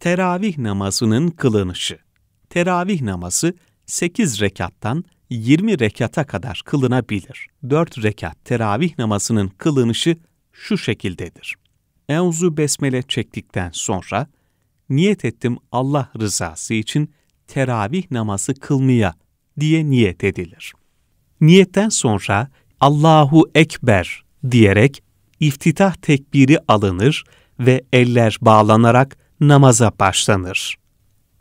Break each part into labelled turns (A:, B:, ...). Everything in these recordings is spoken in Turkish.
A: Teravih namazının kılınışı. Teravih namazı 8 rekattan 20 rekata kadar kılınabilir. 4 rekat teravih namazının kılınışı şu şekildedir. Euzu besmele çektikten sonra niyet ettim Allah rızası için teravih namazı kılmaya diye niyet edilir. Niyetten sonra Allahu Ekber diyerek iftitah tekbiri alınır ve eller bağlanarak namaza başlanır.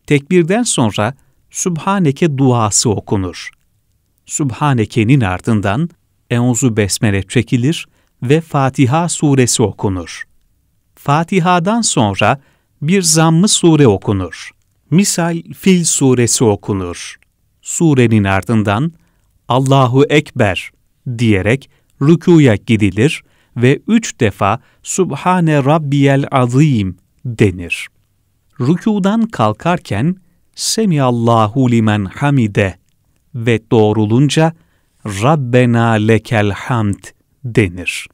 A: Tekbirden sonra Sübhaneke duası okunur. Sübhaneke'nin ardından Enzu Besmele çekilir ve Fatiha suresi okunur. Fatiha'dan sonra bir zammı sure okunur. Misal Fil suresi okunur. Surenin ardından Allahu Ekber diyerek rükuya gidilir ve üç defa Subhane Rabbiyel Azim denir. Rükudan kalkarken Semiallahu limen hamide ve doğrulunca Rabbena lekel hamd denir.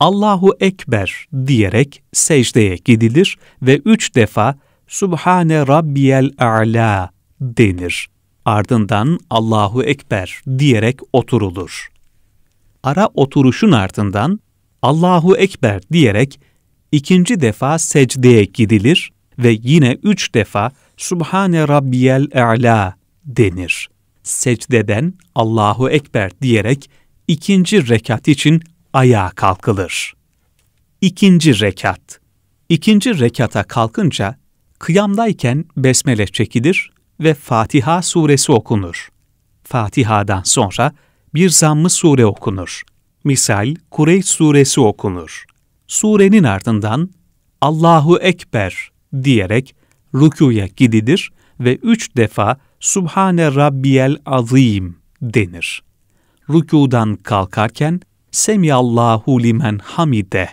A: Allahu Ekber diyerek secdeye gidilir ve üç defa Subhane Rabbiyel A'la denir. Ardından Allahu Ekber diyerek oturulur. Ara oturuşun ardından Allahu Ekber diyerek ikinci defa secdeye gidilir ve yine üç defa Subhane Rabbiyel E'la denir. Secdeden Allahu Ekber diyerek ikinci rekat için ayağa kalkılır. İkinci rekat İkinci rekata kalkınca kıyamdayken besmele çekilir ve Fatiha suresi okunur. Fatiha'dan sonra bir zammı sure okunur. Misal Kureyş suresi okunur surenin ardından Allahu Ekber diyerek rükuya gidilir ve üç defa Subhane Rabbiyel Azim denir. Rükudan kalkarken Semiyallahu limen hamide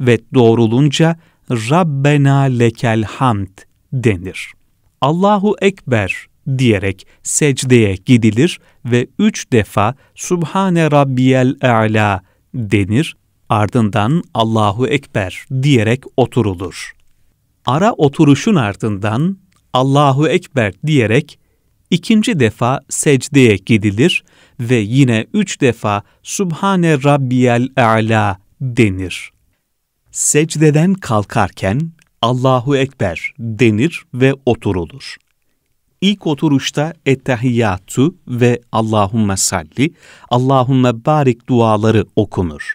A: ve doğrulunca Rabbena lekel hamd denir. Allahu Ekber diyerek secdeye gidilir ve üç defa Subhane Rabbiyel Ala denir Ardından Allahu Ekber diyerek oturulur. Ara oturuşun ardından Allahu Ekber diyerek ikinci defa secdeye gidilir ve yine üç defa Subhane Rabbiyel E'la denir. Secdeden kalkarken Allahu Ekber denir ve oturulur. İlk oturuşta ettehiyyatü ve Allahumme salli, Allahumme barik duaları okunur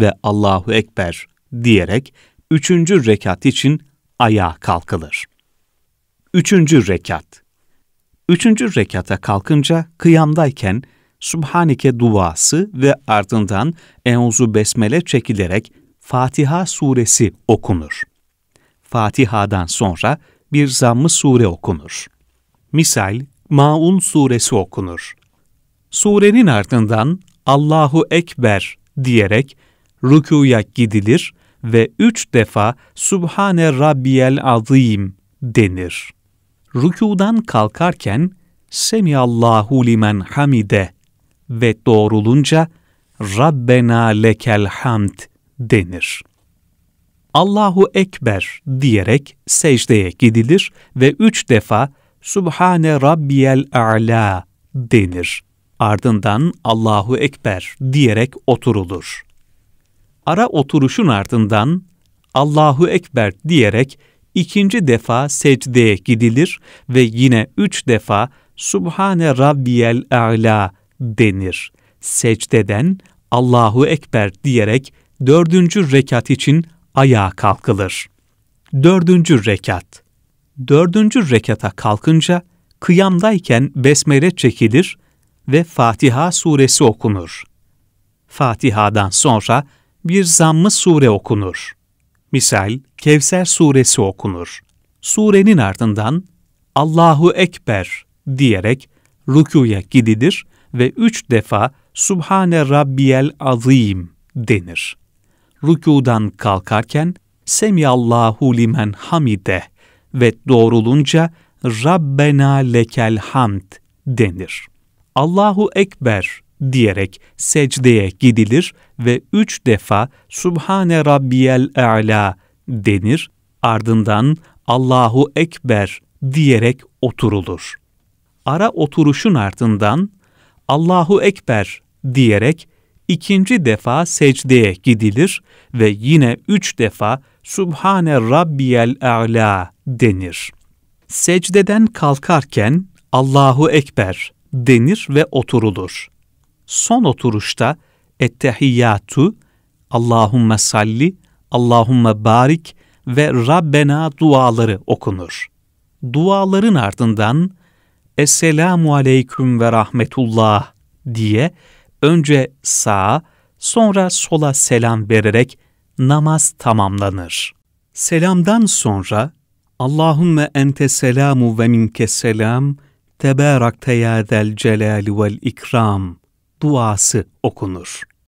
A: ve Allahu Ekber diyerek üçüncü rekat için ayağa kalkılır. Üçüncü rekat Üçüncü rekata kalkınca kıyamdayken Subhanike duası ve ardından Enzu Besmele çekilerek Fatiha suresi okunur. Fatiha'dan sonra bir zammı sure okunur. Misal Maun suresi okunur. Surenin ardından Allahu Ekber diyerek rükuya gidilir ve üç defa Subhane Rabbiyel Azim denir. Rükudan kalkarken Semiallahu limen hamide ve doğrulunca Rabbena lekel hamd denir. Allahu Ekber diyerek secdeye gidilir ve üç defa Subhane Rabbiyel A'la denir. Ardından Allahu Ekber diyerek oturulur ara oturuşun ardından Allahu Ekber diyerek ikinci defa secdeye gidilir ve yine üç defa Subhane Rabbiyel A'la denir. Secdeden Allahu Ekber diyerek dördüncü rekat için ayağa kalkılır. Dördüncü rekat Dördüncü rekata kalkınca kıyamdayken besmele çekilir ve Fatiha suresi okunur. Fatiha'dan sonra bir zammı sure okunur. Misal Kevser suresi okunur. Surenin ardından Allahu Ekber diyerek rükuya gidilir ve üç defa Subhane Rabbiyel Azim denir. Rükudan kalkarken Semiyallahu limen hamide ve doğrulunca Rabbena lekel hamd denir. Allahu Ekber diyerek secdeye gidilir ve üç defa Subhane Rabbiyel E'la denir, ardından Allahu Ekber diyerek oturulur. Ara oturuşun ardından Allahu Ekber diyerek ikinci defa secdeye gidilir ve yine üç defa Subhane Rabbiyel E'la denir. Secdeden kalkarken Allahu Ekber denir ve oturulur son oturuşta ettehiyyatu, Allahumme salli, Allahumme barik ve Rabbena duaları okunur. Duaların ardından Esselamu aleyküm ve rahmetullah diye önce sağa sonra sola selam vererek namaz tamamlanır. Selamdan sonra Allahümme ente selamu ve minke selam, tebarakte ya zel celali vel ikram duası okunur.